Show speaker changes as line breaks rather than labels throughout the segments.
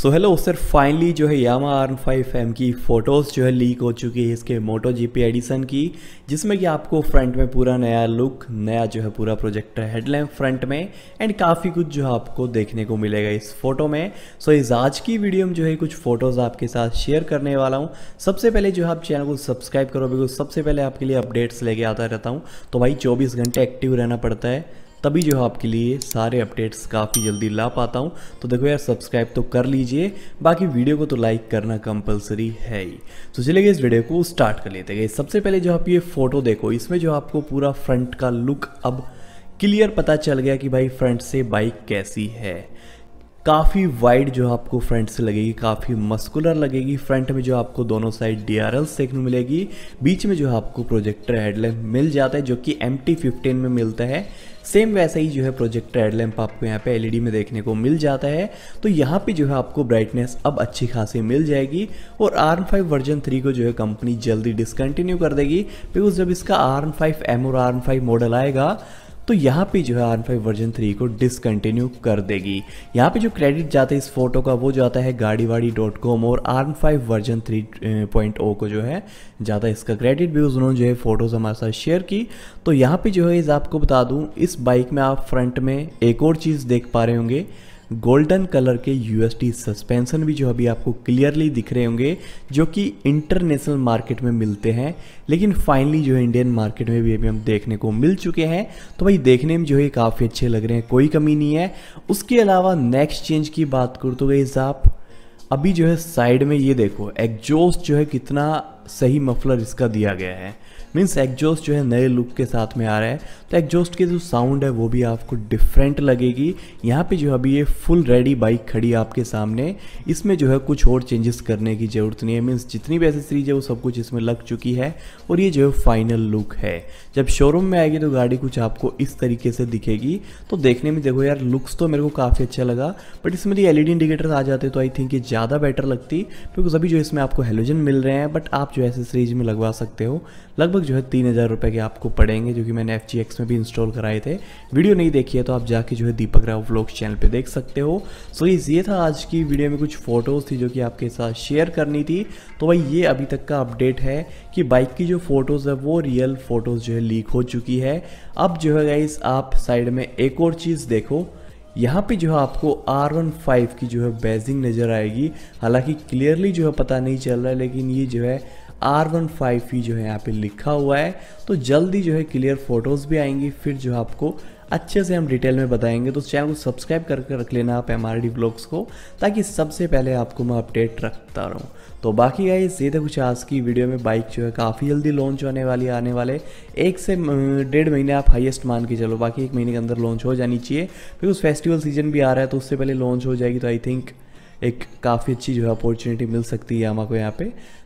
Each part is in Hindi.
सो हेलो सर फाइनली जो है यामा आर फाइव एम की फ़ोटोज़ जो है लीक हो चुकी है इसके मोटो जीपी एडिसन की जिसमें कि आपको फ्रंट में पूरा नया लुक नया जो है पूरा प्रोजेक्टर हेडलैम्प फ्रंट में एंड काफ़ी कुछ जो है आपको देखने को मिलेगा इस फोटो में सो so, इस आज की वीडियो में जो है कुछ फ़ोटोज़ आपके साथ शेयर करने वाला हूँ सबसे पहले जो है आप चैनल को सब्सक्राइब करो बिकॉज सबसे पहले आपके लिए अपडेट्स लेके आता रहता हूँ तो भाई चौबीस घंटे एक्टिव रहना पड़ता है तभी जो है आपके लिए सारे अपडेट्स काफ़ी जल्दी ला पाता हूँ तो देखो यार सब्सक्राइब तो कर लीजिए बाकी वीडियो को तो लाइक करना कंपलसरी है ही तो चलिए इस वीडियो को स्टार्ट कर लेते गए सबसे पहले जो आप ये फ़ोटो देखो इसमें जो आपको पूरा फ्रंट का लुक अब क्लियर पता चल गया कि भाई फ्रंट से बाइक कैसी है काफ़ी वाइड जो आपको फ्रंट से लगेगी काफ़ी मस्कुलर लगेगी फ्रंट में जो आपको दोनों साइड डी आर देखने मिलेगी बीच में जो आपको प्रोजेक्टर हेडलैम्प मिल जाता है जो कि एम टी में मिलता है सेम वैसा ही जो है प्रोजेक्टर हेडलैम्प आपको यहाँ पे एलईडी e में देखने को मिल जाता है तो यहाँ पे जो है आपको ब्राइटनेस अब अच्छी खासी मिल जाएगी और आर फाइव वर्जन थ्री को जो है कंपनी जल्दी डिसकंटिन्यू कर देगी बिकॉज जब इसका आर फाइव एम और आर फाइव मॉडल आएगा तो यहाँ पे जो है आर फाइव वर्जन थ्री को डिसकंटिन्यू कर देगी यहाँ पे जो क्रेडिट जाता है इस फोटो का वो जाता है गाड़ी वाड़ी डॉट कॉम और R five version three point O को जो है ज़्यादा इसका क्रेडिट भी उन्होंने जो है फोटोज़ हमारे साथ शेयर की तो यहाँ पे जो है आपको बता दूँ इस बाइक में आप फ्रंट में एक और चीज़ देख पा रहे होंगे गोल्डन कलर के यूएसडी सस्पेंशन भी जो अभी आपको क्लियरली दिख रहे होंगे जो कि इंटरनेशनल मार्केट में मिलते हैं लेकिन फाइनली जो है इंडियन मार्केट में भी अभी हम देखने को मिल चुके हैं तो भाई देखने में जो है काफ़ी अच्छे लग रहे हैं कोई कमी नहीं है उसके अलावा नेक्स्ट चेंज की बात करूँ तो गई आप अभी जो है साइड में ये देखो एग्जोस्ट जो है कितना सही मफलर इसका दिया गया है मीन्स एग्जॉस्ट जो है नए लुक के साथ में आ रहा है तो एग्जॉस्ट की जो साउंड है वो भी आपको डिफरेंट लगेगी यहाँ पे जो है अभी ये फुल रेडी बाइक खड़ी आपके सामने इसमें जो है कुछ और चेंजेस करने की ज़रूरत नहीं है मीन्स जितनी भी एसेसरीज है वो सब कुछ इसमें लग चुकी है और ये जो है फाइनल लुक है जब शोरूम में आएगी तो गाड़ी कुछ आपको इस तरीके से दिखेगी तो देखने में देखो यार लुक्स तो मेरे को काफ़ी अच्छा लगा बट इसमें यदि एल इंडिकेटर आ जाते तो आई थिंक ये ज़्यादा बेटर लगती बिकॉज अभी जो इसमें आपको हेलोजन मिल रहे हैं बट आप जो एसेसरीज में लगवा सकते हो लगभग जो है तीन हज़ार रुपये के आपको पड़ेंगे जो कि मैंने एफ जी एक्स में भी इंस्टॉल कराए थे वीडियो नहीं देखी है तो आप जाके जो है दीपक राव व्लॉग्स चैनल पे देख सकते हो सो so, ये था आज की वीडियो में कुछ फ़ोटोज़ थी जो कि आपके साथ शेयर करनी थी तो भाई ये अभी तक का अपडेट है कि बाइक की जो फ़ोटोज़ है वो रियल फ़ोटोज़ जो है लीक हो चुकी है अब जो है गाइस आप साइड में एक और चीज़ देखो यहाँ पे जो है आपको R15 की जो है बेजिंग नज़र आएगी हालांकि क्लियरली जो है पता नहीं चल रहा है लेकिन ये जो है आर वन फाइव ही जो है यहाँ पे लिखा हुआ है तो जल्दी जो है क्लियर फोटोज़ भी आएंगी फिर जो है आपको अच्छे से हम डिटेल में बताएंगे तो चैनल को सब्सक्राइब करके रख लेना आप एम आर डी ब्लॉग्स को ताकि सबसे पहले आपको मैं अपडेट रखता रहूँ तो बाकी आई ये कुछ आज की वीडियो में बाइक जो है काफ़ी जल्दी लॉन्च होने वाली आने वाले एक से डेढ़ महीने आप हाईएस्ट मान के चलो बाकी एक महीने के अंदर लॉन्च हो जानी चाहिए बिकॉज फेस्टिवल सीजन भी आ रहा है तो उससे पहले लॉन्च हो जाएगी तो आई थिंक एक काफ़ी अच्छी जो है अपॉर्चुनिटी मिल सकती है हमारे को यहाँ पे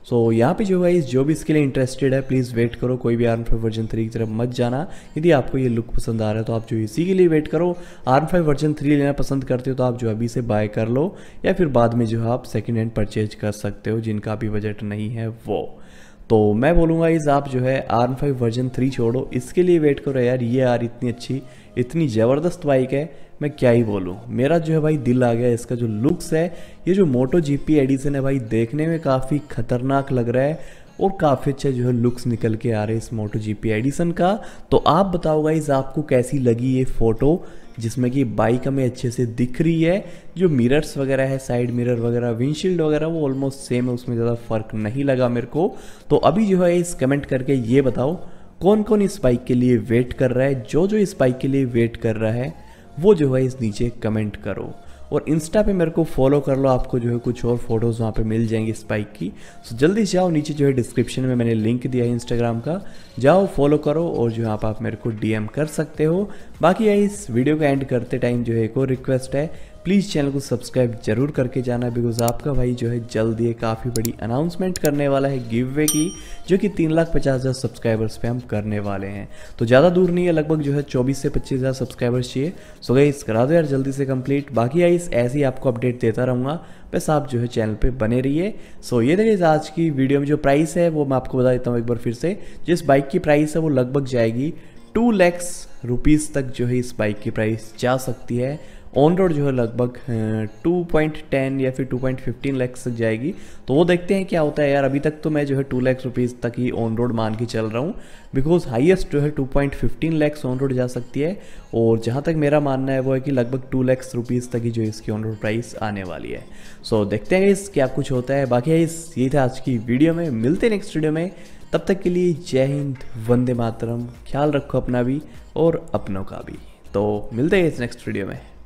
सो so, यहाँ पे जो है जो भी इसके लिए इंटरेस्टेड है प्लीज़ वेट करो कोई भी आर्म फाइव वर्जन थ्री की तरफ मत जाना यदि आपको ये लुक पसंद आ रहा है तो आप जो इसी के लिए वेट करो आर्म फाइव वर्जन थ्री लेना पसंद करते हो तो आप जो अभी से बाय कर लो या फिर बाद में जो है आप सेकेंड हैंड परचेज कर सकते हो जिनका भी बजट नहीं है वो तो मैं बोलूँगा इस आप जो है आर फाइव वर्जन थ्री छोड़ो इसके लिए वेट करो यार ये यार इतनी अच्छी इतनी ज़बरदस्त बाइक है मैं क्या ही बोलूँ मेरा जो है भाई दिल आ गया इसका जो लुक्स है ये जो मोटो जी एडिसन है भाई देखने में काफ़ी खतरनाक लग रहा है और काफ़ी अच्छा जो है लुक्स निकल के आ रहे हैं इस मोटो जी पी एडिसन का तो आप बताओ गाइज आपको कैसी लगी ये फ़ोटो जिसमें कि बाइक हमें अच्छे से दिख रही है जो मिरर्स वगैरह है साइड मिरर वगैरह विंडशील्ड वगैरह वो ऑलमोस्ट सेम है उसमें ज़्यादा फ़र्क नहीं लगा मेरे को तो अभी जो है इस कमेंट करके ये बताओ कौन कौन इस बाइक के लिए वेट कर रहा है जो जो इस बाइक के लिए वेट कर रहा है वो जो है इस नीचे कमेंट करो और इंस्टा पे मेरे को फॉलो कर लो आपको जो है कुछ और फोटोज़ वहाँ पे मिल जाएंगी स्पाइक की सो जल्दी से जाओ नीचे जो है डिस्क्रिप्शन में मैंने लिंक दिया है इंस्टाग्राम का जाओ फॉलो करो और जो आप, आप मेरे को डीएम कर सकते हो बाकी इस वीडियो का एंड करते टाइम जो है एक और रिक्वेस्ट है प्लीज़ चैनल को सब्सक्राइब जरूर करके जाना बिकॉज आपका भाई जो है जल्द ये काफ़ी बड़ी अनाउंसमेंट करने वाला है गिव वे की जो कि तीन लाख पचास हज़ार सब्सक्राइबर्स पे हम करने वाले हैं तो ज़्यादा दूर नहीं है लगभग जो है चौबीस से पच्चीस हज़ार सब्सक्राइबर्स चाहिए सो गई करा दो यार जल्दी से कंप्लीट बाकी आई ऐसे ऐसी आपको अपडेट देता रहूँगा बस आप जो है चैनल पे बने रहिए सो ये देखिए आज की वीडियो में जो प्राइस है वो मैं आपको बता देता हूँ एक बार फिर से जिस बाइक की प्राइस है वो लगभग जाएगी टू लैक्स रुपीज़ तक जो है इस बाइक की प्राइस जा सकती है ऑन रोड जो है लगभग 2.10 या फिर 2.15 लैक्स तक जाएगी तो वो देखते हैं क्या होता है यार अभी तक तो मैं जो है 2 लैक्स रुपीज़ तक ही ऑन रोड मान के चल रहा हूँ बिकॉज हाईएस्ट जो है 2.15 लैक्स ऑन रोड जा सकती है और जहाँ तक मेरा मानना है वो है कि लगभग 2 लैक्स रुपीज़ तक ही जो इसकी ऑन रोड प्राइस आने वाली है सो so, देखते हैं इस क्या कुछ होता है बाकी इस ये था आज की वीडियो में मिलते हैं नेक्स्ट वीडियो में तब तक के लिए जय हिंद वंदे मातरम ख्याल रखो अपना भी और अपनों का भी तो मिलते हैं इस नेक्स्ट वीडियो में